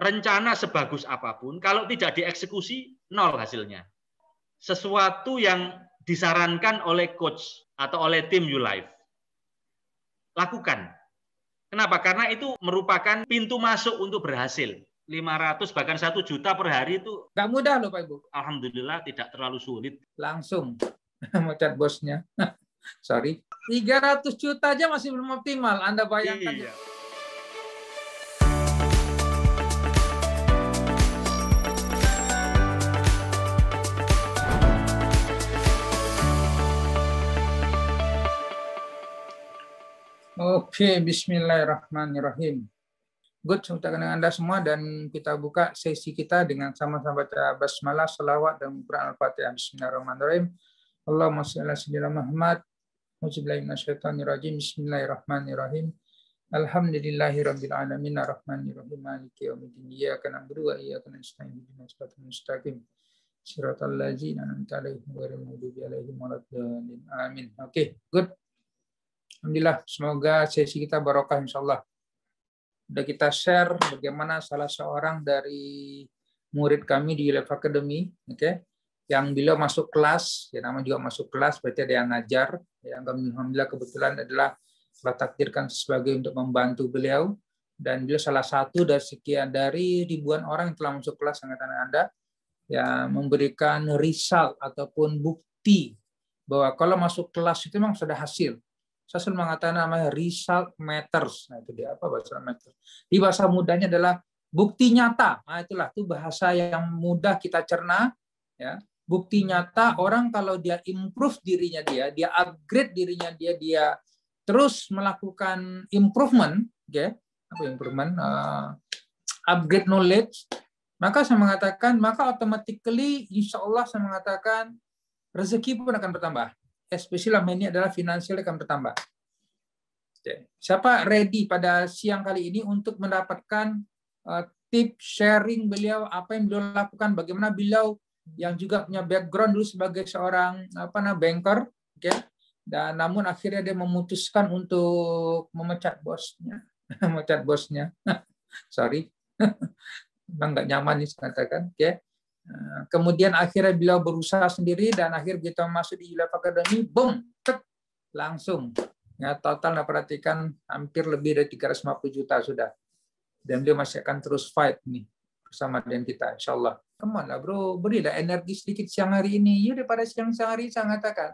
rencana sebagus apapun, kalau tidak dieksekusi, nol hasilnya. Sesuatu yang disarankan oleh coach atau oleh tim you life, lakukan. Kenapa? Karena itu merupakan pintu masuk untuk berhasil. 500 bahkan satu juta per hari itu nggak mudah loh Pak Ibu. Alhamdulillah tidak terlalu sulit. Langsung mecat bosnya. Sorry. 300 juta aja masih belum optimal. Anda bayangkan. Iya. Oke, okay, bismillahirrahmanirrahim. Good, saya dengan Anda semua dan kita buka sesi kita dengan sama-sama baca basmalah, selawat dan Quran Al-Fatihah. Bismillahirrahmanirrahim. Allahumma salli ala sayyidina Muhammad. Bismillahirrahmanirrahim. Bismillahirrahmanirrahim. Alhamdulillahi rabbil alamin Ar-Rahmanirrahim. maliki midin. Iyakan na'budu wa iyakan nasta'in ihdinas siratal mustaqim siratal ladzina an'amta alaihim ghairil maghdubi alaihim waladdallin amin oke okay, good Alhamdulillah, semoga sesi kita barokah insya Allah. Udah kita share bagaimana salah seorang dari murid kami di ULEF Academy, oke, okay? yang beliau masuk kelas, ya nama juga masuk kelas, berarti ada yang ngajar, yang Alhamdulillah kebetulan adalah telah takdirkan sebagai untuk membantu beliau, dan beliau salah satu dari sekian dari ribuan orang yang telah masuk kelas angkatan Anda, ya memberikan result ataupun bukti bahwa kalau masuk kelas itu memang sudah hasil. Saya Sasun mengatakan namanya result matters. Nah, itu dia apa bahasa matters. Di bahasa mudahnya adalah bukti nyata. Nah, itulah tuh bahasa yang mudah kita cerna ya. Bukti nyata orang kalau dia improve dirinya dia, dia upgrade dirinya dia, dia terus melakukan improvement, ya. Apa improvement? Uh, upgrade knowledge. Maka saya mengatakan, maka automatically insya Allah saya mengatakan rezeki pun akan bertambah. SPC lama ini adalah yang akan bertambah. Siapa ready pada siang kali ini untuk mendapatkan uh, eh, tips sharing beliau apa yang beliau lakukan, bagaimana beliau yang juga punya background dulu sebagai seorang apa namanya banker, okay? dan namun akhirnya dia memutuskan untuk memecat bosnya, memecat bosnya. Sorry, memang nggak nyaman nih saya katakan, okay? Eh, kemudian akhirnya beliau berusaha sendiri dan akhir kita masuk di wilayah Academy, boom, cek, langsung. Ya, total nah perhatikan hampir lebih dari 350 juta sudah. Dan beliau masih akan terus fight nih bersama dengan kita, insya Allah. Come lah bro, berilah energi sedikit siang hari ini. Yuk iya, daripada siang siang hari saya katakan,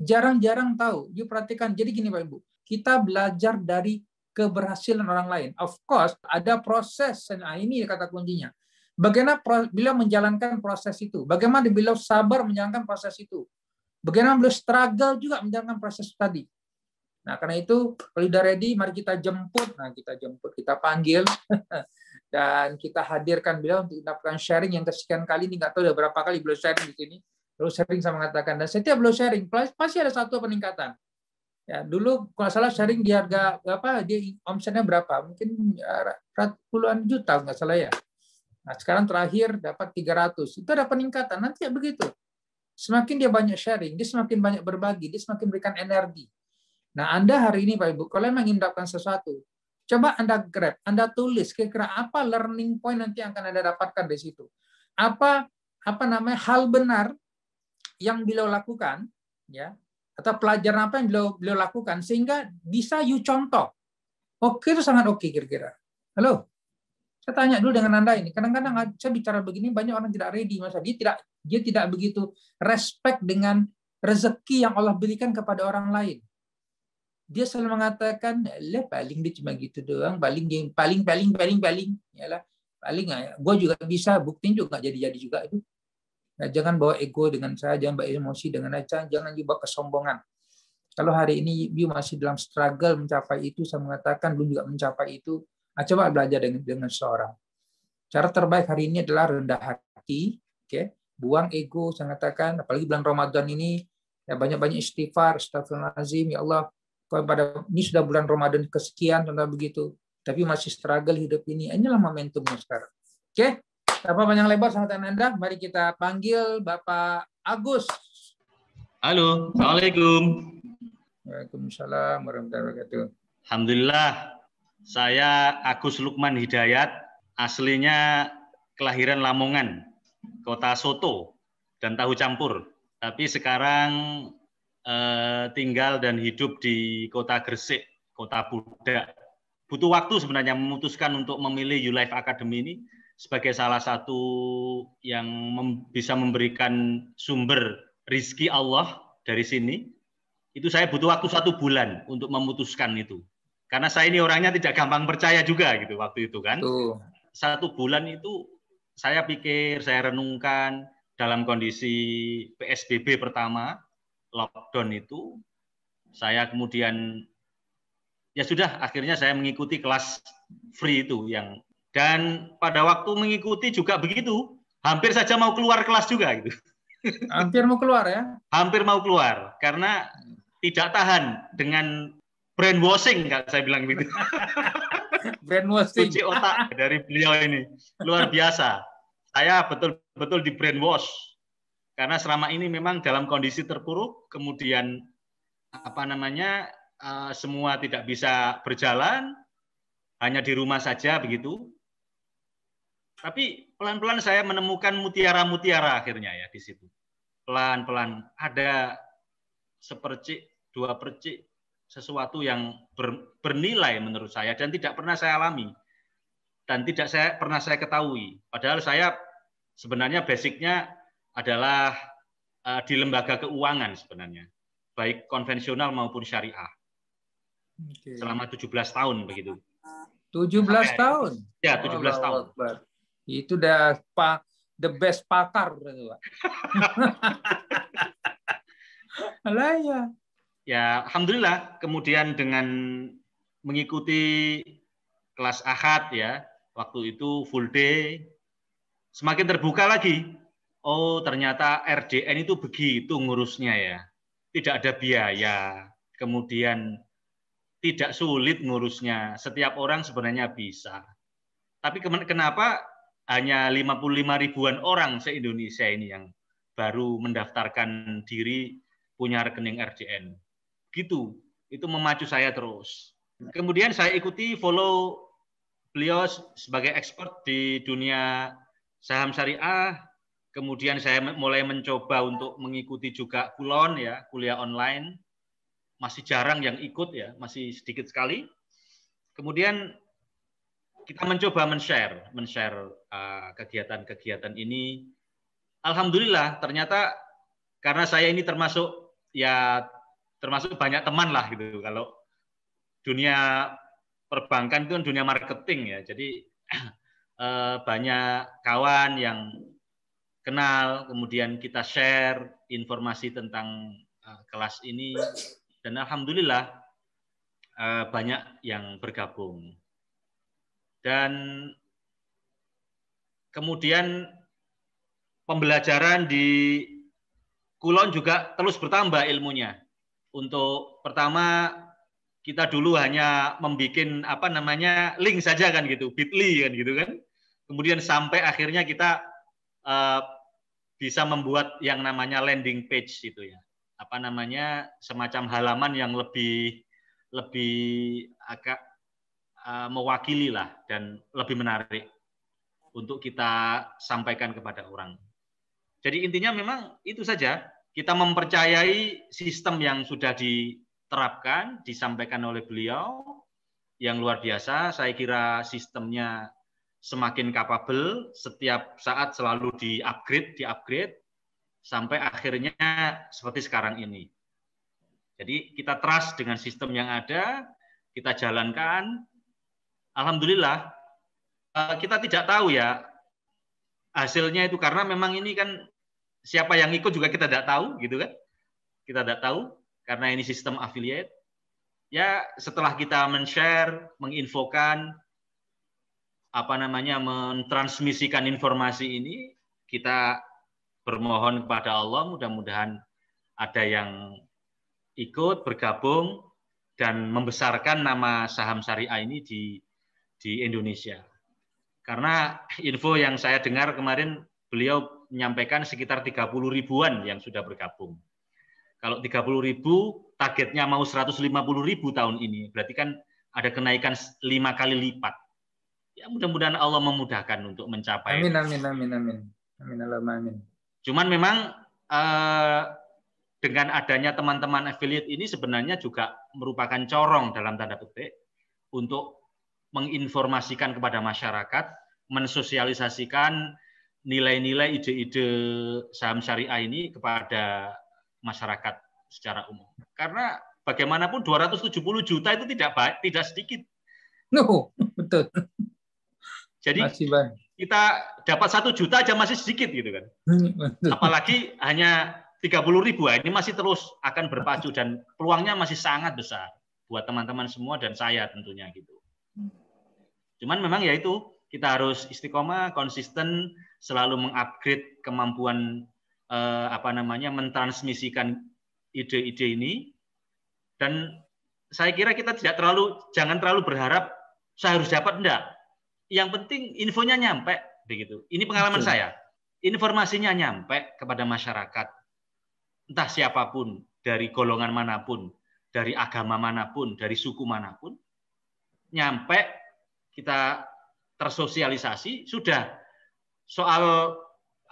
jarang-jarang tahu. yuk perhatikan, jadi gini Pak Ibu, kita belajar dari keberhasilan orang lain. Of course, ada proses. Nah, ini kata kuncinya. Bagaimana beliau menjalankan proses itu? Bagaimana beliau sabar menjalankan proses itu? Bagaimana beliau struggle juga menjalankan proses tadi? Nah, karena itu kalau sudah ready, mari kita jemput. Nah, kita jemput, kita panggil. Dan kita hadirkan beliau untuk mendapatkan sharing yang kesekian kali ini. Nggak tahu udah berapa kali beliau sharing di sini. Beliau sharing saya mengatakan. Dan setiap beliau sharing, pasti ada satu peningkatan. Ya, dulu kalau salah sharing di harga apa dia omsetnya berapa? Mungkin puluhan eh, juta nggak salah ya. Nah, sekarang terakhir dapat 300. Itu ada peningkatan. Nanti ya begitu. Semakin dia banyak sharing, dia semakin banyak berbagi, dia semakin berikan energi. Nah, Anda hari ini, Pak Ibu, kalau memang ingin sesuatu, coba Anda grab, Anda tulis kira-kira apa learning point nanti yang akan Anda dapatkan di situ. Apa apa namanya hal benar yang beliau lakukan ya atau pelajaran apa yang beliau beliau lakukan sehingga bisa you contoh. Oke itu sangat oke kira-kira. Halo. Saya tanya dulu dengan Anda ini. Kadang-kadang saya bicara begini banyak orang tidak ready masa dia tidak dia tidak begitu respect dengan rezeki yang Allah berikan kepada orang lain. Dia selalu mengatakan, le paling dia cuma gitu doang, paling paling paling paling paling ya paling." Yalah, paling gue juga bisa, buktiin juga jadi-jadi juga itu. Nah, jangan bawa ego dengan saya, jangan bawa emosi dengan saya, jangan juga kesombongan. Kalau hari ini you masih dalam struggle mencapai itu, saya mengatakan belum juga mencapai itu, Nah, coba belajar dengan, dengan seorang. Cara terbaik hari ini adalah rendah hati, oke? Okay? Buang ego, saya katakan, apalagi bulan Ramadan ini ya banyak-banyak istighfar, astagfirullahalazim, ya Allah, pada ini sudah bulan Ramadan kesekian tentang begitu, tapi masih struggle hidup ini. Inilah momentumnya sekarang. Oke? Okay? Apa panjang lebar sama Anda, mari kita panggil Bapak Agus. Halo, Assalamualaikum. Waalaikumsalam warahmatullahi wabarakatuh. Alhamdulillah, saya Agus Lukman Hidayat, aslinya kelahiran Lamongan, kota Soto, dan tahu campur. Tapi sekarang eh, tinggal dan hidup di kota Gresik, kota Buddha. Butuh waktu sebenarnya memutuskan untuk memilih Ulife Academy ini sebagai salah satu yang mem bisa memberikan sumber rizki Allah dari sini. Itu saya butuh waktu satu bulan untuk memutuskan itu karena saya ini orangnya tidak gampang percaya juga gitu waktu itu kan. Tuh. Satu bulan itu saya pikir, saya renungkan dalam kondisi PSBB pertama, lockdown itu, saya kemudian ya sudah akhirnya saya mengikuti kelas free itu yang dan pada waktu mengikuti juga begitu, hampir saja mau keluar kelas juga gitu. Hampir mau keluar ya? Hampir mau keluar karena hmm. tidak tahan dengan brainwashing kan saya bilang begitu. brainwashing. Cuci otak dari beliau ini luar biasa. Saya betul-betul di brainwash karena selama ini memang dalam kondisi terpuruk, kemudian apa namanya eh, semua tidak bisa berjalan, hanya di rumah saja begitu. Tapi pelan-pelan saya menemukan mutiara-mutiara akhirnya ya di situ. Pelan-pelan ada sepercik, dua percik, sesuatu yang ber, bernilai menurut saya dan tidak pernah saya alami dan tidak saya pernah saya ketahui. Padahal saya sebenarnya basicnya adalah uh, di lembaga keuangan sebenarnya, baik konvensional maupun syariah. Okay. Selama 17 tahun begitu. 17 Sampai, tahun. Ya, 17 Allah tahun. Akbar. Itu udah Pak the best pakar berarti, Lah ya ya alhamdulillah kemudian dengan mengikuti kelas ahad ya waktu itu full day semakin terbuka lagi oh ternyata RDN itu begitu ngurusnya ya tidak ada biaya kemudian tidak sulit ngurusnya setiap orang sebenarnya bisa tapi kenapa hanya 55 ribuan orang se-Indonesia ini yang baru mendaftarkan diri punya rekening RDN gitu. Itu memacu saya terus. Kemudian saya ikuti follow beliau sebagai expert di dunia saham syariah. Kemudian saya mulai mencoba untuk mengikuti juga kulon ya, kuliah online. Masih jarang yang ikut ya, masih sedikit sekali. Kemudian kita mencoba men-share, men-share uh, kegiatan-kegiatan ini. Alhamdulillah ternyata karena saya ini termasuk ya termasuk banyak teman lah gitu. Kalau dunia perbankan itu kan dunia marketing ya. Jadi eh, banyak kawan yang kenal, kemudian kita share informasi tentang eh, kelas ini dan alhamdulillah eh, banyak yang bergabung. Dan kemudian pembelajaran di Kulon juga terus bertambah ilmunya untuk pertama kita dulu hanya membuat apa namanya link saja kan gitu, Bitly kan gitu kan. Kemudian sampai akhirnya kita uh, bisa membuat yang namanya landing page itu ya. Apa namanya semacam halaman yang lebih lebih agak uh, mewakili lah dan lebih menarik untuk kita sampaikan kepada orang. Jadi intinya memang itu saja kita mempercayai sistem yang sudah diterapkan, disampaikan oleh beliau, yang luar biasa. Saya kira sistemnya semakin kapabel, setiap saat selalu di-upgrade, di-upgrade, sampai akhirnya seperti sekarang ini. Jadi kita trust dengan sistem yang ada, kita jalankan. Alhamdulillah, eh, kita tidak tahu ya hasilnya itu karena memang ini kan siapa yang ikut juga kita tidak tahu gitu kan kita tidak tahu karena ini sistem affiliate ya setelah kita men-share menginfokan apa namanya mentransmisikan informasi ini kita bermohon kepada Allah mudah-mudahan ada yang ikut bergabung dan membesarkan nama saham syariah ini di di Indonesia. Karena info yang saya dengar kemarin beliau menyampaikan sekitar 30 ribuan yang sudah bergabung. Kalau 30 ribu, targetnya mau 150 ribu tahun ini, berarti kan ada kenaikan lima kali lipat. Ya mudah-mudahan Allah memudahkan untuk mencapai. Amin amin amin amin. Amin Allah, amin. Cuman memang eh, dengan adanya teman-teman affiliate ini sebenarnya juga merupakan corong dalam tanda petik untuk menginformasikan kepada masyarakat, mensosialisasikan nilai-nilai ide-ide saham syariah ini kepada masyarakat secara umum. Karena bagaimanapun 270 juta itu tidak baik, tidak sedikit. No, betul. Jadi kita dapat satu juta aja masih sedikit gitu kan. Hmm, Apalagi hanya 30 ribu, ah, ini masih terus akan berpacu dan peluangnya masih sangat besar buat teman-teman semua dan saya tentunya gitu. Hmm. Cuman memang ya itu kita harus istiqomah, konsisten, selalu mengupgrade kemampuan eh, apa namanya mentransmisikan ide-ide ini dan saya kira kita tidak terlalu jangan terlalu berharap saya harus dapat enggak. Yang penting infonya nyampe begitu. Ini pengalaman Betul. saya. Informasinya nyampe kepada masyarakat. Entah siapapun, dari golongan manapun, dari agama manapun, dari suku manapun, nyampe kita tersosialisasi sudah soal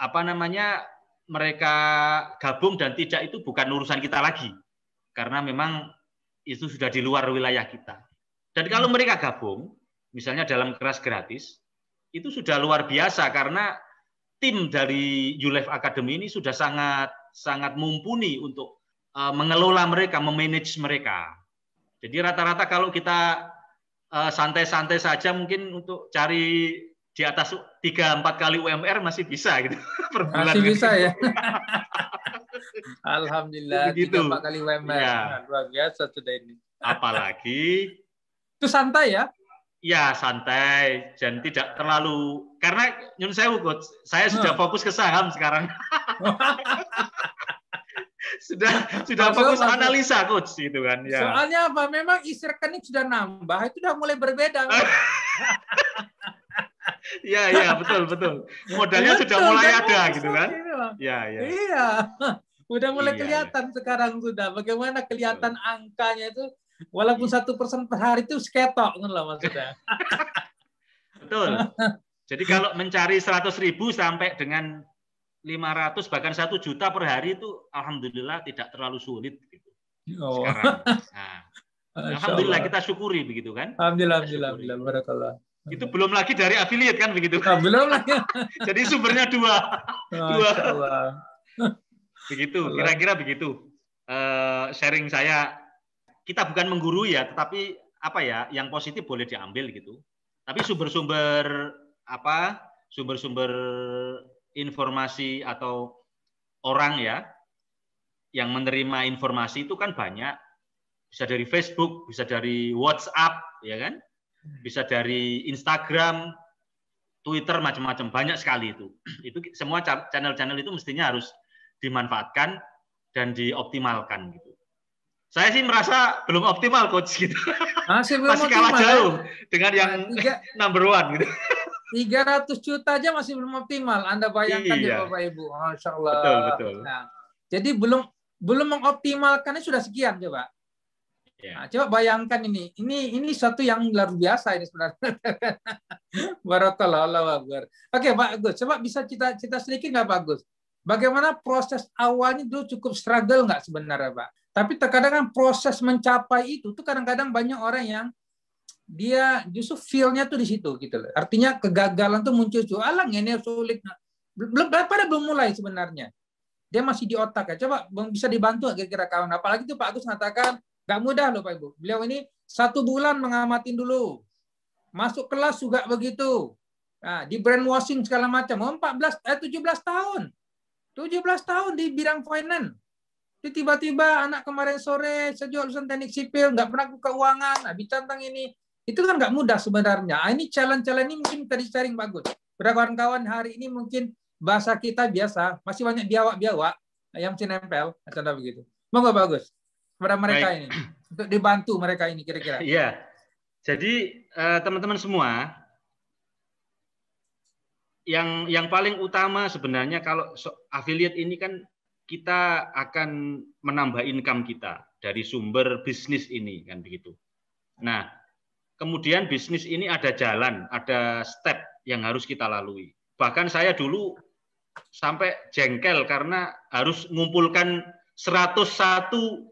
apa namanya mereka gabung dan tidak itu bukan urusan kita lagi karena memang itu sudah di luar wilayah kita. Dan kalau hmm. mereka gabung, misalnya dalam keras gratis, itu sudah luar biasa karena tim dari ULEF Academy ini sudah sangat sangat mumpuni untuk eh, mengelola mereka, memanage mereka. Jadi rata-rata kalau kita eh, santai-santai saja mungkin untuk cari di atas tiga empat kali UMR masih bisa gitu per bulan. Masih gitu. bisa ya. Alhamdulillah 3 empat kali UMR ya. Nah, luar biasa sudah ini. Apalagi itu santai ya? Ya santai dan tidak terlalu karena nyun saya coach saya sudah hmm. fokus ke saham sekarang. sudah sudah Maksud, fokus langsung. analisa coach gitu kan ya. Soalnya apa? Memang isi rekening sudah nambah itu sudah mulai berbeda. Iya, iya, betul, betul. Modalnya sudah mulai kan? ada gitu kan? Iya, iya. Iya. iya. iya. Udah mulai iya, iya. kelihatan iya. sekarang sudah. Bagaimana kelihatan betul. angkanya itu walaupun satu persen per hari itu sketok kan lah maksudnya. betul. Jadi kalau mencari seratus ribu sampai dengan 500 bahkan satu juta per hari itu alhamdulillah tidak terlalu sulit gitu. Oh. Sekarang. Nah, alhamdulillah kita syukuri begitu kan? Alhamdulillah, alhamdulillah, alhamdulillah, itu belum lagi dari affiliate kan begitu? Nah, belum lagi. Jadi sumbernya dua. dua. begitu, kira-kira begitu. Uh, sharing saya kita bukan menggurui ya, tetapi apa ya yang positif boleh diambil gitu. Tapi sumber-sumber apa? Sumber-sumber informasi atau orang ya yang menerima informasi itu kan banyak bisa dari Facebook, bisa dari WhatsApp, ya kan? Hmm. bisa dari Instagram, Twitter macam-macam banyak sekali itu. Itu semua channel-channel itu mestinya harus dimanfaatkan dan dioptimalkan gitu. Saya sih merasa belum optimal coach gitu. Masih belum masih kalah optimal, ya? jauh dengan yang nah, tiga, number one gitu. 300 juta aja masih belum optimal. Anda bayangkan iya. ya Bapak Ibu. Masya Allah. Betul, betul. Nah, jadi belum belum mengoptimalkannya sudah sekian coba. Iya. Nah, coba bayangkan ini, ini ini suatu yang luar biasa ini sebenarnya. Barakallahu akbar. Oke, Pak Agus, coba bisa cerita cerita sedikit nggak Pak Agus? Bagaimana proses awalnya dulu cukup struggle nggak sebenarnya Pak? Tapi terkadang kan proses mencapai itu tuh kadang-kadang banyak orang yang dia justru feel-nya tuh di situ gitu loh. Artinya kegagalan tuh muncul tuh alang ini sulit. Nah, belum pada belum mulai sebenarnya. Dia masih di otak ya. Coba bisa dibantu kira-kira kawan. Apalagi tuh Pak Agus mengatakan Gak mudah loh Pak Ibu. Beliau ini satu bulan mengamatin dulu. Masuk kelas juga begitu. Nah, di brainwashing segala macam. Oh, 14, eh, 17 tahun. 17 tahun di bidang finance. tiba-tiba anak kemarin sore saya juga lulusan teknik sipil, nggak pernah ke keuangan, habis nah, tentang ini. Itu kan nggak mudah sebenarnya. Nah, ini challenge-challenge ini mungkin tadi sharing bagus. Berapa kawan-kawan hari ini mungkin bahasa kita biasa, masih banyak biawak-biawak yang masih nempel, contoh begitu. Moga bagus kepada mereka Baik. ini untuk dibantu mereka ini kira-kira. Iya. Jadi eh, teman-teman uh, semua yang yang paling utama sebenarnya kalau affiliate ini kan kita akan menambah income kita dari sumber bisnis ini kan begitu. Nah, kemudian bisnis ini ada jalan, ada step yang harus kita lalui. Bahkan saya dulu sampai jengkel karena harus mengumpulkan 101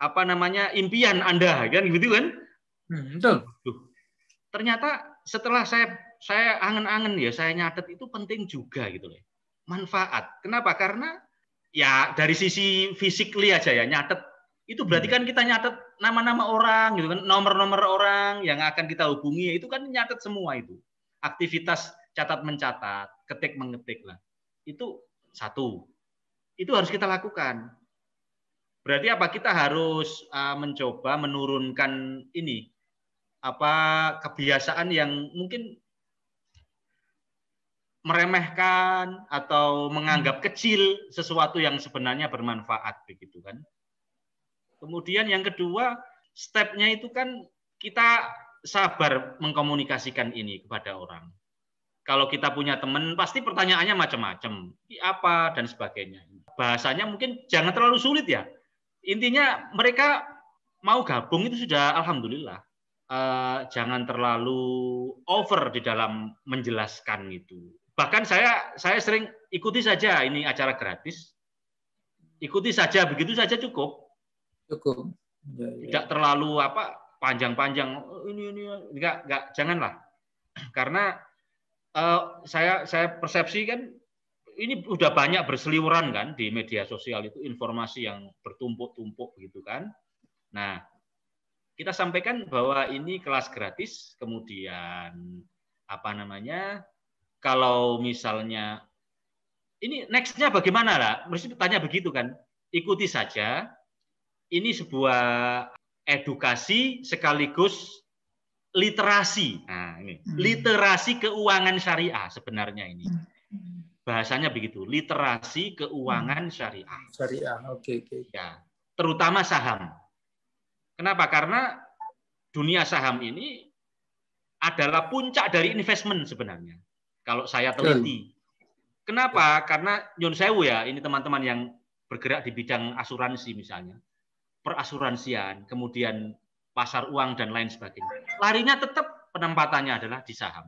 apa namanya impian Anda kan gitu kan? Hmm, betul. Tuh. Ternyata setelah saya saya angen-angen ya saya nyatet itu penting juga gitu loh. Ya. Manfaat. Kenapa? Karena ya dari sisi li aja ya nyatet itu berarti hmm. kan kita nyatet nama-nama orang gitu kan nomor-nomor orang yang akan kita hubungi itu kan nyatet semua itu aktivitas catat mencatat ketik mengetik lah itu satu itu harus kita lakukan Berarti apa kita harus uh, mencoba menurunkan ini apa kebiasaan yang mungkin meremehkan atau menganggap hmm. kecil sesuatu yang sebenarnya bermanfaat begitu kan. Kemudian yang kedua, stepnya itu kan kita sabar mengkomunikasikan ini kepada orang. Kalau kita punya teman, pasti pertanyaannya macam-macam. Apa dan sebagainya. Bahasanya mungkin jangan terlalu sulit ya intinya mereka mau gabung itu sudah alhamdulillah. Uh, jangan terlalu over di dalam menjelaskan itu. Bahkan saya saya sering ikuti saja ini acara gratis. Ikuti saja begitu saja cukup. Cukup. Ya, ya. Tidak terlalu apa panjang-panjang oh, ini ini enggak enggak janganlah. Karena uh, saya saya persepsi kan ini sudah banyak berseliweran kan di media sosial itu informasi yang bertumpuk-tumpuk gitu kan. Nah, kita sampaikan bahwa ini kelas gratis, kemudian apa namanya? Kalau misalnya ini nextnya bagaimana lah? Mesti tanya begitu kan? Ikuti saja. Ini sebuah edukasi sekaligus literasi. Nah, ini hmm. literasi keuangan syariah sebenarnya ini. Hmm bahasanya begitu literasi keuangan hmm. syariah syariah oke okay, okay. ya terutama saham kenapa karena dunia saham ini adalah puncak dari investment sebenarnya kalau saya teliti kenapa karena Yon Sewu ya ini teman-teman yang bergerak di bidang asuransi misalnya perasuransian kemudian pasar uang dan lain sebagainya larinya tetap penempatannya adalah di saham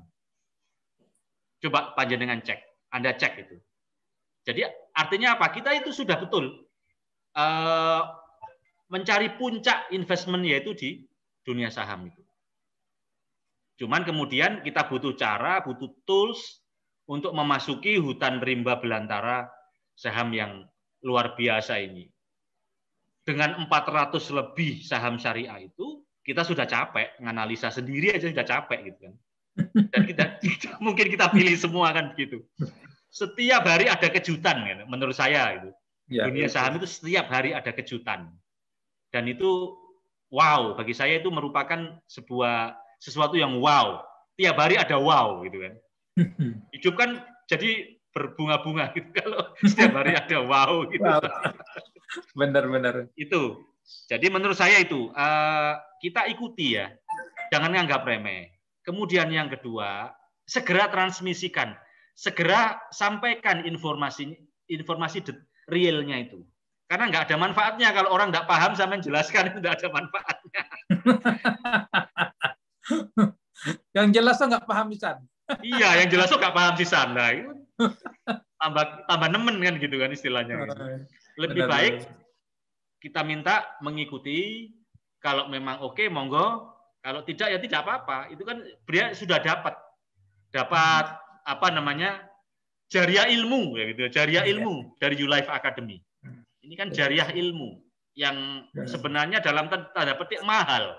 coba panjenengan cek anda cek itu. Jadi artinya apa? Kita itu sudah betul uh, mencari puncak investment yaitu di dunia saham itu. Cuman kemudian kita butuh cara, butuh tools untuk memasuki hutan rimba belantara saham yang luar biasa ini. Dengan 400 lebih saham syariah itu, kita sudah capek menganalisa sendiri aja sudah capek gitu kan. Dan kita, kita mungkin kita pilih semua kan begitu setiap hari ada kejutan kan menurut saya itu. Ya, Dunia saham itu setiap hari ada kejutan. Dan itu wow, bagi saya itu merupakan sebuah sesuatu yang wow. Tiap hari ada wow gitu kan. Hidup kan jadi berbunga-bunga gitu kalau setiap hari ada wow gitu. Wow. Benar-benar. itu. Jadi menurut saya itu uh, kita ikuti ya. Jangan nganggap remeh. Kemudian yang kedua, segera transmisikan segera sampaikan informasi informasi realnya itu. Karena nggak ada manfaatnya kalau orang nggak paham sama menjelaskan itu nggak ada manfaatnya. yang jelas nggak paham Isan. iya, yang jelas nggak paham Isan. Nah, itu tambah tambah nemen kan gitu kan istilahnya. Gitu. Lebih Benar, baik kita minta mengikuti kalau memang oke okay, monggo, kalau tidak ya tidak apa-apa. Itu kan dia sudah dapat dapat apa namanya jariah ilmu ya gitu ya, jariah iya. ilmu dari U Life Academy ini kan iya. jariah ilmu yang iya. sebenarnya dalam tanda petik mahal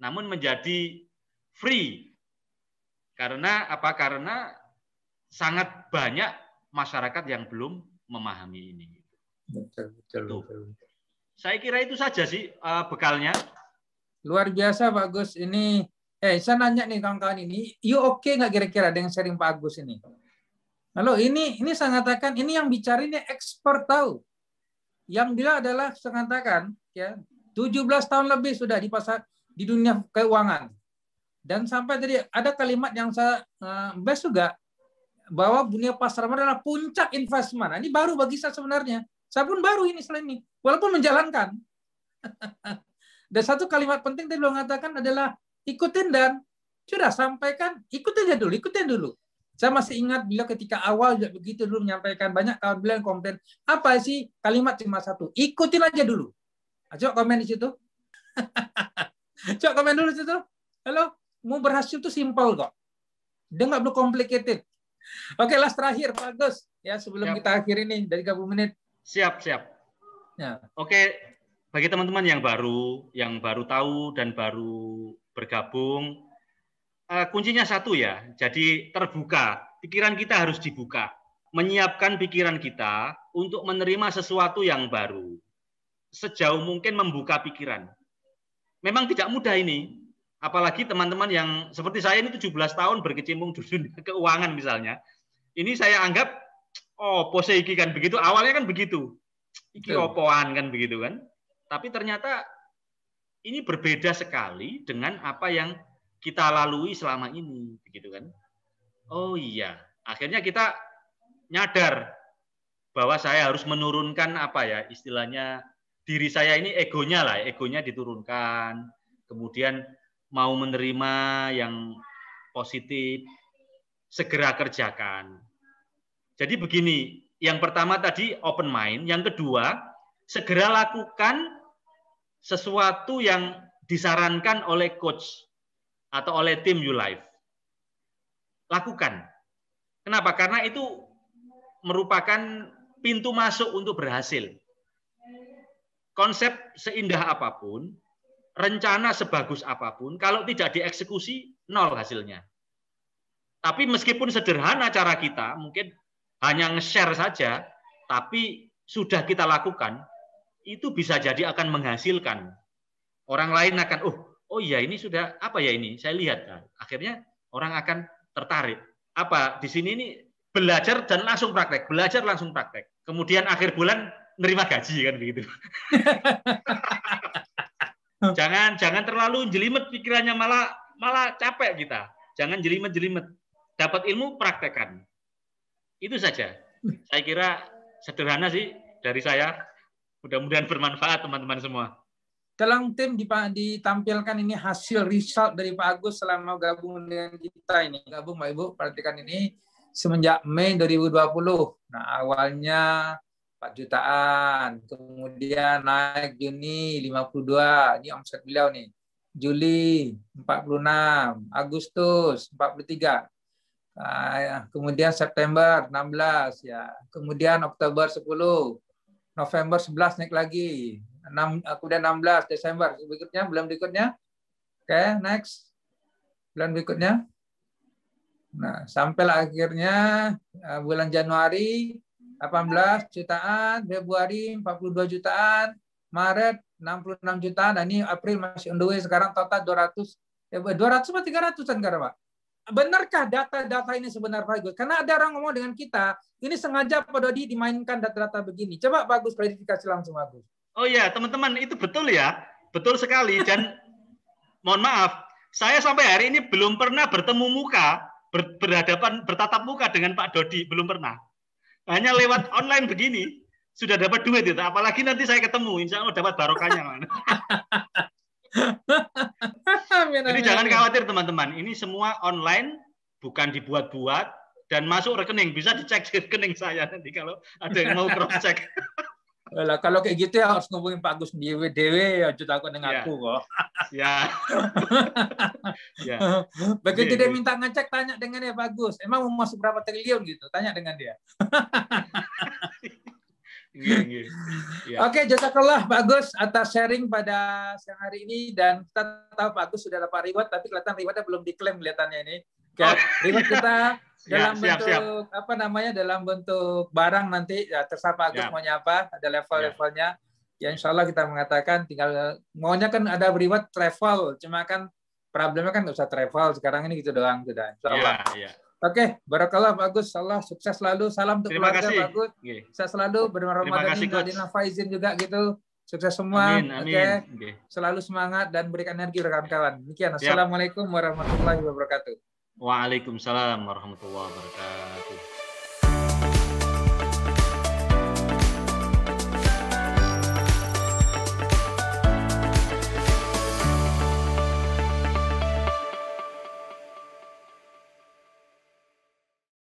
namun menjadi free karena apa karena sangat banyak masyarakat yang belum memahami ini betul betul, betul. saya kira itu saja sih eh, bekalnya luar biasa bagus ini Eh, saya nanya nih kawan-kawan ini, you oke okay nggak kira-kira dengan sharing Pak Agus ini? Lalu ini ini saya katakan ini yang bicara ini expert tahu. Yang bila adalah saya katakan ya 17 tahun lebih sudah di pasar di dunia keuangan. Dan sampai tadi ada kalimat yang saya eh, best juga bahwa dunia pasar modal adalah puncak investment. Nah, ini baru bagi saya sebenarnya. Saya pun baru ini selain ini, walaupun menjalankan. Dan satu kalimat penting tadi saya mengatakan adalah ikutin dan sudah sampaikan, ikut aja dulu, ikutin dulu. Saya masih ingat bila ketika awal juga begitu dulu menyampaikan banyak kawan beliau yang komplain, apa sih kalimat cuma satu, ikutin aja dulu. Nah, coba komen di situ. coba komen dulu di situ. Halo, mau berhasil tuh simple kok. Dia nggak perlu complicated. Oke, last terakhir Pak Gus. Ya, sebelum siap. kita akhiri nih dari 30 menit. Siap, siap. Ya. Oke, bagi teman-teman yang baru, yang baru tahu dan baru bergabung. Uh, kuncinya satu ya, jadi terbuka. Pikiran kita harus dibuka. Menyiapkan pikiran kita untuk menerima sesuatu yang baru. Sejauh mungkin membuka pikiran. Memang tidak mudah ini. Apalagi teman-teman yang seperti saya ini 17 tahun berkecimpung di dunia keuangan misalnya. Ini saya anggap, oh pose iki kan begitu, awalnya kan begitu. Iki opoan kan begitu kan. Tapi ternyata ini berbeda sekali dengan apa yang kita lalui selama ini, begitu kan? Oh iya, akhirnya kita nyadar bahwa saya harus menurunkan apa ya istilahnya diri saya ini egonya lah, egonya diturunkan, kemudian mau menerima yang positif, segera kerjakan. Jadi begini, yang pertama tadi open mind, yang kedua segera lakukan sesuatu yang disarankan oleh coach atau oleh tim you Ulife. Lakukan. Kenapa? Karena itu merupakan pintu masuk untuk berhasil. Konsep seindah apapun, rencana sebagus apapun, kalau tidak dieksekusi, nol hasilnya. Tapi meskipun sederhana cara kita, mungkin hanya nge-share saja, tapi sudah kita lakukan, itu bisa jadi akan menghasilkan. Orang lain akan, oh, oh ya ini sudah apa ya ini? Saya lihat. Nah, akhirnya orang akan tertarik. Apa di sini ini belajar dan langsung praktek, belajar langsung praktek. Kemudian akhir bulan nerima gaji kan begitu. jangan jangan terlalu jelimet pikirannya malah malah capek kita. Jangan jelimet-jelimet. Dapat ilmu praktekkan Itu saja. Saya kira sederhana sih dari saya. Mudah-mudahan bermanfaat teman-teman semua. Dalam tim ditampilkan ini hasil result dari Pak Agus selama gabung dengan kita ini. Gabung Pak Ibu, perhatikan ini semenjak Mei 2020. Nah, awalnya 4 jutaan, kemudian naik Juni 52, ini omset beliau nih. Juli 46, Agustus 43, nah, ya, kemudian September 16 ya, kemudian Oktober 10, November 11 naik lagi. 6, kemudian 16 Desember berikutnya belum berikutnya. Oke, okay, next. Bulan berikutnya. Nah, sampai akhirnya eh, bulan Januari 18 jutaan, Februari 42 jutaan, Maret 66 jutaan, dan nah, ini April masih on the way sekarang total 200 ya 200 atau 300 an sekarang Pak? benarkah data-data ini sebenarnya bagus? Karena ada orang ngomong dengan kita, ini sengaja Pak Dodi dimainkan data-data begini. Coba bagus klarifikasi langsung bagus. Oh iya, teman-teman itu betul ya, betul sekali. Dan mohon maaf, saya sampai hari ini belum pernah bertemu muka, ber, berhadapan bertatap muka dengan Pak Dodi, belum pernah. Hanya lewat online begini sudah dapat duit itu. Apalagi nanti saya ketemu, insya Allah dapat barokahnya. amin, amin. Ya Jadi jangan khawatir teman-teman, ini semua online, bukan dibuat-buat dan masuk rekening bisa dicek di rekening saya nanti kalau ada yang mau cross check. Lah kalau kayak gitu ya harus ngomongin Pak Gus Dewi Dewi ya cerita aku dengan iya. aku kok. Ya. ya. Begitu dia minta ngecek tanya dengan ya Pak Gus, emang mau masuk berapa triliun gitu, tanya dengan dia. Iya, iya. Iya. Oke, jazakallah Pak Agus atas sharing pada siang hari ini dan kita tahu Pak sudah dapat reward tapi kelihatan rewardnya belum diklaim kelihatannya ini. Oh. reward kita ya, dalam ya, bentuk siap. apa namanya dalam bentuk barang nanti ya terserah Pak Agus ya. maunya apa, ada level-levelnya. Ya. ya insya Allah kita mengatakan tinggal maunya kan ada reward travel, cuma kan problemnya kan nggak usah travel sekarang ini gitu doang sudah. Insya Allah. ya. Oke, okay, barakallah bagus, salah sukses selalu. Salam untuk Terima keluarga kasih. bagus. Okay. Sukses selalu berumah dan Adina Faizin juga gitu. Sukses semua. Oke. Okay. Okay. Selalu semangat dan berikan energi rekan-kawan. Demikian. Assalamualaikum warahmatullahi wabarakatuh. Waalaikumsalam warahmatullahi wabarakatuh.